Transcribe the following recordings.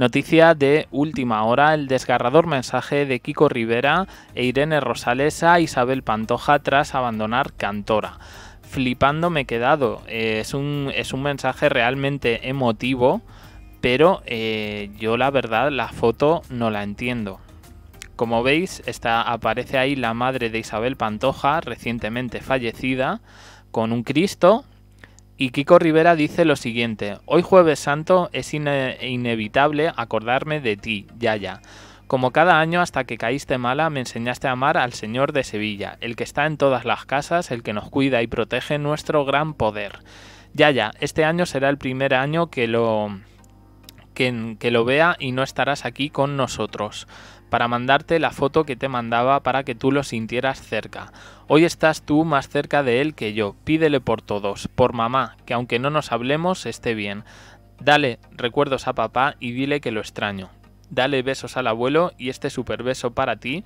Noticia de última hora, el desgarrador mensaje de Kiko Rivera e Irene Rosales a Isabel Pantoja tras abandonar Cantora flipando me he quedado. Eh, es, un, es, un, mensaje realmente emotivo, pero eh, yo la verdad la foto no la entiendo. Como veis, está, aparece ahí la madre de Isabel Pantoja, recientemente fallecida, con un Cristo y Kiko Rivera dice lo siguiente, hoy jueves santo es inevitable acordarme de ti, Yaya. Como cada año hasta que caíste mala, me enseñaste a amar al Señor de Sevilla, el que está en todas las casas, el que nos cuida y protege nuestro gran poder. Yaya, este año será el primer año que lo que lo vea y no estarás aquí con nosotros para mandarte la foto que te mandaba para que tú lo sintieras cerca. Hoy estás tú más cerca de él que yo. Pídele por todos, por mamá, que aunque no nos hablemos, esté bien. Dale recuerdos a papá y dile que lo extraño. Dale besos al abuelo y este super beso para ti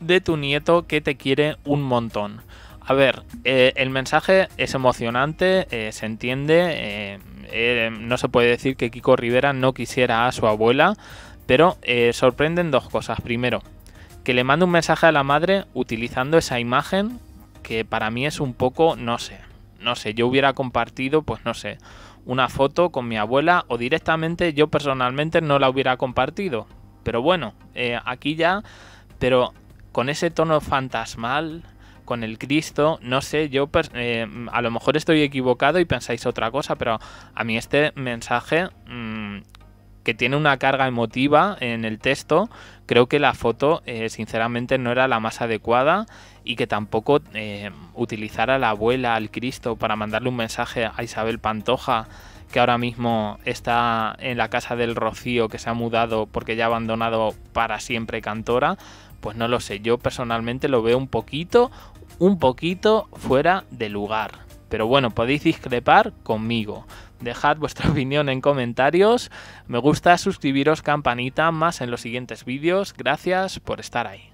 de tu nieto que te quiere un montón. A ver, eh, el mensaje es emocionante, eh, se entiende, eh, no se puede decir que Kiko Rivera no quisiera a su abuela, pero eh, sorprenden dos cosas. Primero, que le mande un mensaje a la madre utilizando esa imagen que para mí es un poco, no sé, no sé, yo hubiera compartido, pues no sé, una foto con mi abuela o directamente yo personalmente no la hubiera compartido. Pero bueno, eh, aquí ya, pero con ese tono fantasmal, con el Cristo, no sé, yo eh, a lo mejor estoy equivocado y pensáis otra cosa, pero a mí este mensaje... Mm, que tiene una carga emotiva en el texto, creo que la foto eh, sinceramente no era la más adecuada y que tampoco eh, utilizara a la abuela, al Cristo, para mandarle un mensaje a Isabel Pantoja, que ahora mismo está en la casa del Rocío, que se ha mudado porque ya ha abandonado para siempre Cantora, pues no lo sé, yo personalmente lo veo un poquito, un poquito fuera de lugar. Pero bueno, podéis discrepar conmigo. Dejad vuestra opinión en comentarios, me gusta, suscribiros, campanita, más en los siguientes vídeos. Gracias por estar ahí.